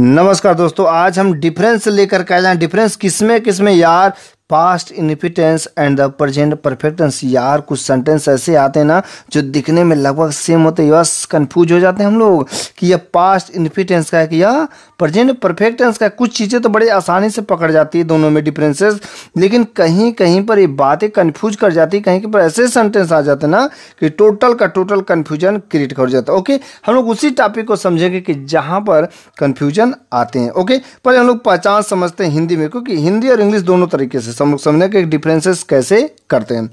नमस्कार दोस्तों आज हम डिफरेंस लेकर के आए हैं डिफरेंस किसमें किसमें यार पास्ट इनिपिटेंस एंड द प्रजेंट परफेक्टेंस यार कुछ सेंटेंस ऐसे आते हैं ना जो दिखने में लगभग सेम होते हैं बस कन्फ्यूज हो जाते हैं हम लोग कि यह पास्ट इनिपिटेंस का है कि यह प्रजेंट परफेक्टेंस का है कुछ चीज़ें तो बड़े आसानी से पकड़ जाती है दोनों में डिफरेंसेस लेकिन कहीं कहीं पर ये बातें कन्फ्यूज कर जाती कहीं कहीं पर ऐसे सेंटेंस आ जाते ना कि टोटल का टोटल कन्फ्यूजन क्रिएट कर जाता है ओके हम लोग उसी टॉपिक को समझेंगे कि जहाँ पर कन्फ्यूजन आते हैं ओके पर हम लोग पहचान समझते हैं हिंदी में क्योंकि हिंदी और इंग्लिश दोनों तरीके से हम लोग समझना कि डिफरेंसेस कैसे करते हैं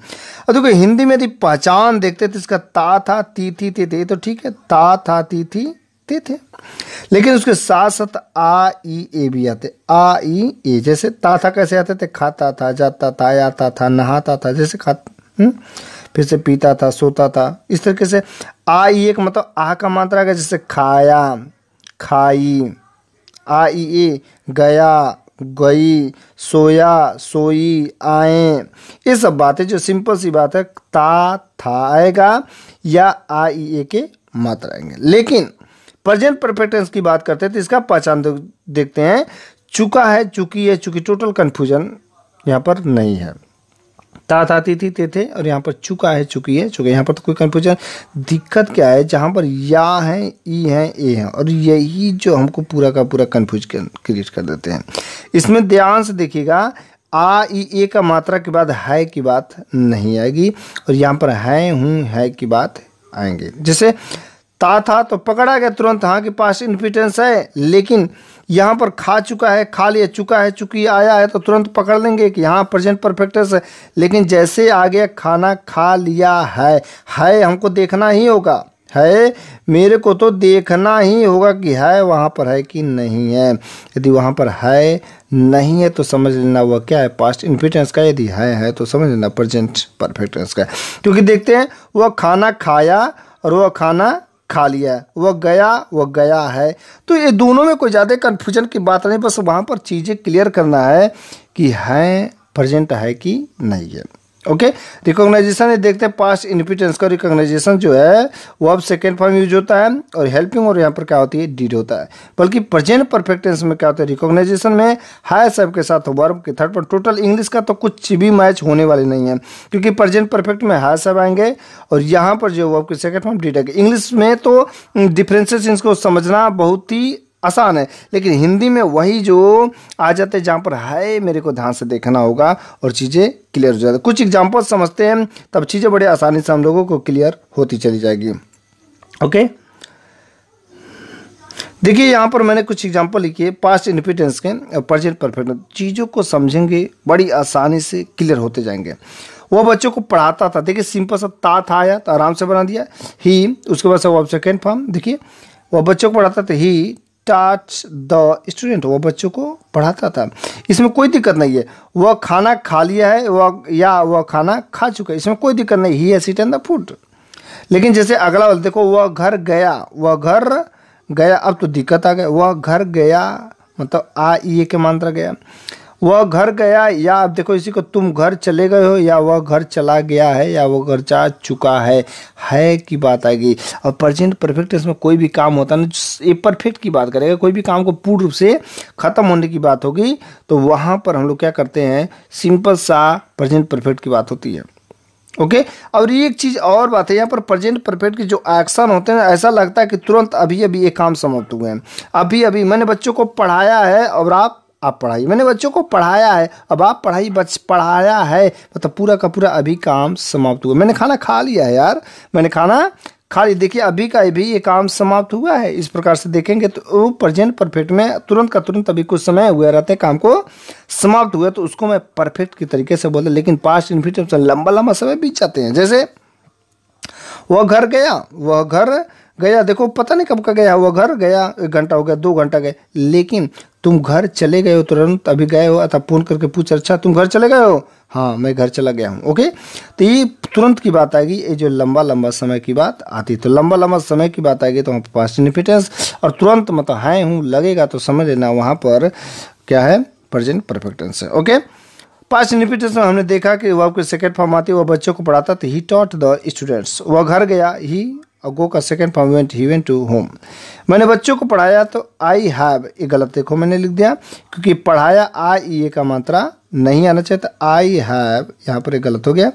अब देखो हिंदी में यदि पहचान देखते तो इसका ता था ती थी ते थे तो ठीक है ता था ती थी ते थे लेकिन उसके साथ साथ आ ई ए भी आते आ ई ए जैसे ता था कैसे आते थे खाता था जाता था आता था नहाता था जैसे खा हम्म, फिर से पीता था सोता था इस तरीके से आ ई एक मतलब आ का मात्रा का जैसे खाया खाई आ ई ए गया गई सोया सोई आए ये सब बातें जो सिंपल सी बात है ता था आएगा या आ ई ए के मात्र आएंगे लेकिन प्रेजेंट परफेक्टेंस की बात करते हैं तो इसका पहचान देखते हैं चुका है चुकी है चुकी टोटल कन्फ्यूजन यहाँ पर नहीं है तात आती थी ते थे और यहाँ पर चुका है चुकी है चुके यहाँ पर तो कोई कंफ्यूजन दिक्कत क्या है जहाँ पर या है ई है ए है और यही जो हमको पूरा का पूरा कन्फ्यूज क्रिएट कर देते हैं इसमें ध्यान से देखिएगा आ ई ए का मात्रा के बाद है की बात नहीं आएगी और यहाँ पर है हूँ है की बात आएंगे जैसे ता था तो पकड़ा गया तुरंत हाँ के पास इन्फिटेंस है लेकिन यहाँ पर खा चुका है खा लिया चुका है चुकी आया है तो तुरंत पकड़ लेंगे कि यहाँ प्रेजेंट परफेक्टस है लेकिन जैसे आ गया खाना खा लिया है है हमको देखना ही होगा है मेरे को तो देखना ही होगा कि है वहाँ पर है कि नहीं है यदि वहाँ पर है नहीं है तो समझ लेना वह क्या है पास्ट इन्फिटेंस का यदि है है तो समझ लेना प्रेजेंट परफेक्टेंस का क्योंकि देखते हैं वह खाना खाया और वह खाना खा लिया वह गया वह गया है तो ये दोनों में कोई ज़्यादा कन्फ्यूजन की बात नहीं बस वहाँ पर चीज़ें क्लियर करना है कि हैं प्रेजेंट है कि नहीं है ओके रिकॉग्नाइजेशन ये देखते हैं पास्ट इनपिटेंस का रिकॉग्नाइजेशन जो है वो अब सेकेंड फॉर्म यूज होता है और हेल्पिंग और यहाँ पर क्या होती है डीड होता है बल्कि प्रेजेंट परफेक्टेंस में क्या होता है रिकॉग्नाइजेशन में हाई सब के साथ वर्ब के थर्ड पर टोटल इंग्लिश का तो कुछ भी मैच होने वाले नहीं है क्योंकि प्रजेंट परफेक्ट में हाई सब आएंगे और यहाँ पर जो वर्ब के सेकेंड फॉर्म डीड आएंगे इंग्लिश में तो डिफ्रेंसेस इनको समझना बहुत ही आसान है लेकिन हिंदी में वही जो आ जाते हैं जहाँ पर है मेरे को ध्यान से देखना होगा और चीज़ें क्लियर हो जाती कुछ एग्जाम्पल समझते हैं तब चीज़ें बड़े आसानी से हम लोगों को क्लियर होती चली जाएगी ओके देखिए यहाँ पर मैंने कुछ एग्जाम्पल लिखे पास्ट इनपिटेंस के प्रजेंट परफेक्ट चीज़ों को समझेंगे बड़ी आसानी से क्लियर होते जाएंगे वो बच्चों को पढ़ाता था देखिए सिंपल सा ता था आया तो आराम से बना दिया ही उसके बाद सब ऑब्जेक्ट फॉर्म देखिए वह बच्चों को पढ़ाता था ही टाच द स्टूडेंट वो बच्चों को पढ़ाता था इसमें कोई दिक्कत नहीं है वह खाना खा लिया है वह या वह खाना खा चुका है इसमें कोई दिक्कत नहीं ही एंड द फूड लेकिन जैसे अगला वाला देखो वह घर गया वह घर गया अब तो दिक्कत आ गया वह घर गया मतलब आ ये के मंत्र गया वह घर गया या आप देखो इसी को तुम घर चले गए हो या वह घर चला गया है या वह घर जा चुका है है की बात आएगी और प्रजेंट परफेक्ट इसमें कोई भी काम होता ना ये परफेक्ट की बात करेगा कोई भी काम को पूर्ण रूप से ख़त्म होने की बात होगी तो वहाँ पर हम लोग क्या करते हैं सिंपल सा प्रजेंट परफेक्ट की बात होती है ओके okay? और ये एक चीज़ और बात है यहाँ पर प्रेजेंट परफेक्ट के जो एक्शन होते हैं ऐसा लगता है कि तुरंत अभी अभी ये काम समाप्त हुए हैं अभी अभी मैंने बच्चों को पढ़ाया है और आप आप पढ़ाइए मैंने बच्चों को पढ़ाया है अब आप पढ़ाई बच पढ़ाया है मतलब पूरा का पूरा अभी काम समाप्त हुआ मैंने खाना खा लिया है यार मैंने खाना खा लिया देखिए अभी का अभी ये काम समाप्त हुआ है इस प्रकार से देखेंगे तो प्रजेंट परफेक्ट में तुरंत का तुरंत अभी कुछ समय हुए रहते हैं काम को समाप्त हुआ तो उसको मैं परफेक्ट के तरीके से बोलता लेकिन पास्ट इन्फिटेशन लंबा लंबा समय बीत जाते हैं जैसे वह घर गया वह घर गया देखो पता नहीं कब का गया वह घर गया एक घंटा हो गया दो घंटा गए लेकिन तुम घर चले गए हो तुरंत अभी गए हो अथा फोन करके पूछ अच्छा तुम घर चले गए हो हाँ मैं घर चला गया हूँ ओके तो ये तुरंत की बात आएगी ये जो लंबा लंबा समय की बात आती तो लंबा लंबा समय की बात आएगी तो वहाँ पर पास्ट और तुरंत मतलब हाए हूँ लगेगा तो समझ लेना वहाँ पर क्या है प्रजेंट परफेक्टेंस है ओके पास इनिपिटेशन में हमने देखा कि वह की सेकेंड फॉर्म आती है वह बच्चों को पढ़ाता तो ही टॉट द स्टूडेंट्स वह घर गया ही गो uh, का second form went he went to home मैंने बच्चों को पढ़ाया तो आई हैव ये गलत देखो मैंने लिख दिया क्योंकि पढ़ाया आई ए का मात्रा नहीं आना चाहिए तो आई हैव यहाँ पर एक गलत हो गया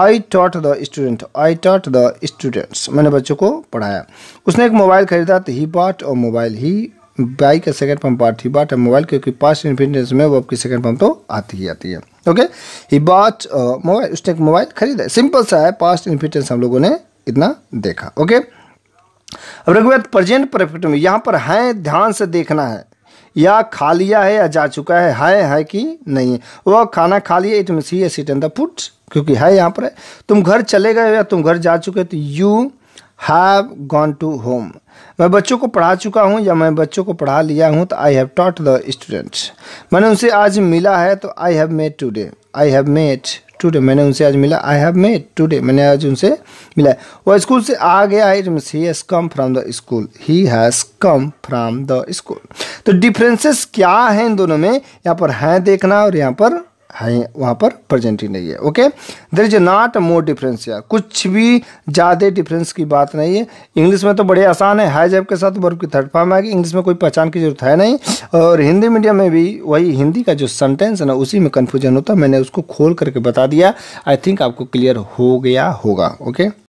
I taught the student I taught the students मैंने बच्चों को पढ़ाया उसने एक मोबाइल खरीदा तो ही बॉट और मोबाइल ही बाइक का सेकंड पंप बाट ही बाट है मोबाइल क्योंकि पास इन्फिनेंस में वो आपकी सेकंड पंप तो आती ही आती है ओके ही बाट मोबाइल उसने एक मोबाइल खरीदा सिंपल सा है पास इन्फिनेंस हम लोगों ने इतना देखा ओके अब रघुवेद प्रजेंट परफेक्ट में यहाँ पर है ध्यान से देखना है या खा लिया है या जा चुका है है है कि नहीं है वह खाना खा लिया इट मीन सी ए सीट एन द फुट क्योंकि है यहाँ पर है तुम घर चले गए या तुम घर जा चुके तो you have gone to home मैं बच्चों को पढ़ा चुका हूँ या मैं बच्चों को पढ़ा लिया हूँ तो I have taught the students मैंने उनसे आज मिला है तो I have met today I have met today मैंने उनसे आज मिला आई हैव मेड टूडे मैंने आज उनसे मिला वो स्कूल से आ गया है means he has come from the school he has come from the school तो डिफरेंसेस क्या हैं इन दोनों में यहाँ पर हैं देखना और यहाँ पर है वहाँ पर प्रेजेंट ही नहीं है okay there is not more difference यार कुछ भी ज़्यादा डिफरेंस की बात नहीं है इंग्लिश में तो बड़े आसान है हाई जैब के साथ वर्ब की थर्ड फॉर्म आएगी इंग्लिश में कोई पहचान की जरूरत है नहीं और हिंदी मीडियम में भी वही हिंदी का जो सेंटेंस है ना उसी में कन्फ्यूजन होता है मैंने उसको खोल करके बता दिया आई थिंक आपको क्लियर हो गया होगा ओके